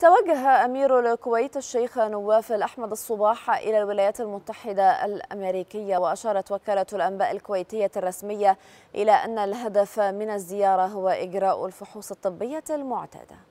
توجه أمير الكويت الشيخ نواف الأحمد الصباح إلى الولايات المتحدة الأمريكية وأشارت وكالة الأنباء الكويتية الرسمية إلى أن الهدف من الزيارة هو إجراء الفحوص الطبية المعتاده